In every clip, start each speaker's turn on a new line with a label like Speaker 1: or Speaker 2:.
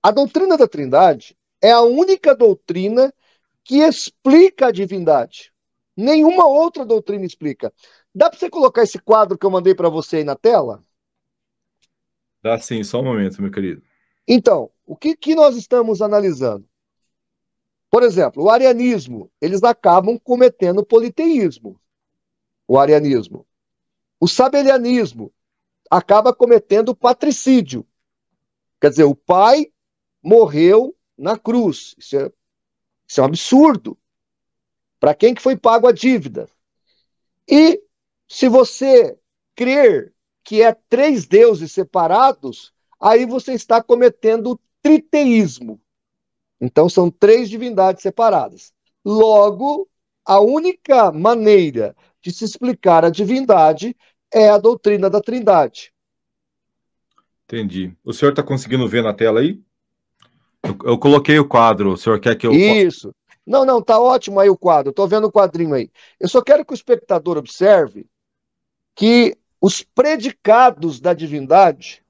Speaker 1: A doutrina da Trindade é a única doutrina que explica a divindade. Nenhuma outra doutrina explica. Dá para você colocar esse quadro que eu mandei para você aí na tela? Dá sim, só um momento, meu querido. Então, o que, que nós estamos analisando? Por exemplo, o arianismo, eles acabam cometendo politeísmo o arianismo. O sabelianismo acaba cometendo patricídio. Quer dizer, o pai morreu na cruz. Isso é, isso é um absurdo. Para quem que foi pago a dívida? E se você crer que é três deuses separados, aí você está cometendo o triteísmo. Então são três divindades separadas. Logo, a única maneira de se explicar a divindade é a doutrina da Trindade. Entendi. O senhor está conseguindo ver na tela aí? Eu, eu, coloquei o quadro. O senhor quer que eu. Isso. Não, não, Está ótimo aí o quadro. Estou vendo o quadrinho aí. Eu só quero que o espectador observe que os predicados da divindade,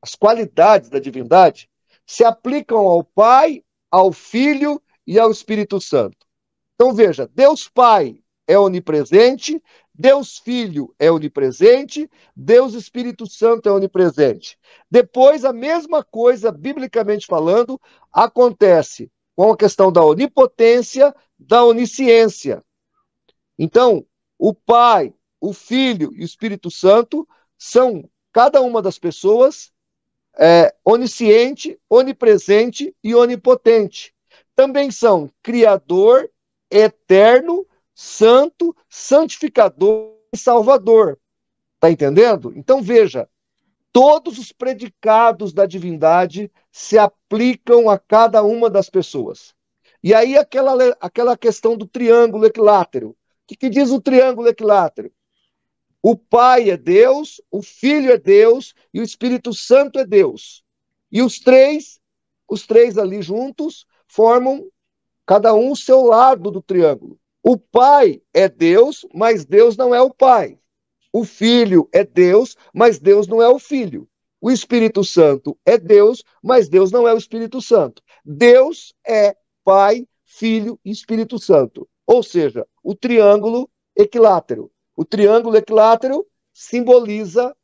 Speaker 1: as qualidades da divindade, se aplicam ao Pai, ao Filho e ao Espírito Santo. Então veja: Deus Pai é onipresente, Deus Filho é onipresente, Deus Espírito Santo é onipresente. Depois, a mesma coisa, biblicamente falando, acontece com a questão da onipotência, da onisciência. Então, o Pai, o Filho e o Espírito Santo são cada uma das pessoas é, onisciente, onipresente e onipotente. Também são Criador, Eterno santo, santificador e salvador. está entendendo? Então veja, todos os predicados da divindade se aplicam a cada uma das pessoas. E aí aquela, aquela questão do triângulo equilátero. O que, que diz o triângulo equilátero? O Pai é Deus, o Filho é Deus e o Espírito Santo é Deus. E os três, os três ali juntos, formam cada um o seu lado do triângulo. O Pai é Deus, mas Deus não é o Pai. O Filho é Deus, mas Deus não é o Filho. O Espírito Santo é Deus, mas Deus não é o Espírito Santo. Deus é Pai, Filho e Espírito Santo. Ou seja, o triângulo equilátero. O triângulo equilátero simboliza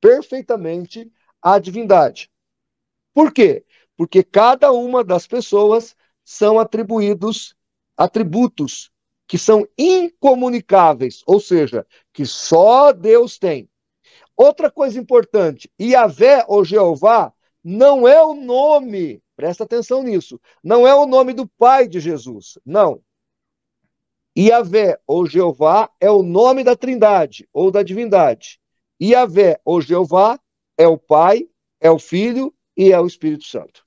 Speaker 1: perfeitamente a divindade. Por quê? Porque cada uma das pessoas são atribuídos atributos que são incomunicáveis, ou seja, que só Deus tem. Outra coisa importante, Iavé ou Jeová não é o nome, presta atenção nisso, não é o nome do pai de Jesus, não. Iavé ou Jeová é o nome da trindade ou da divindade. Iavé ou Jeová é o Pai, é o Filho e é o Espírito Santo.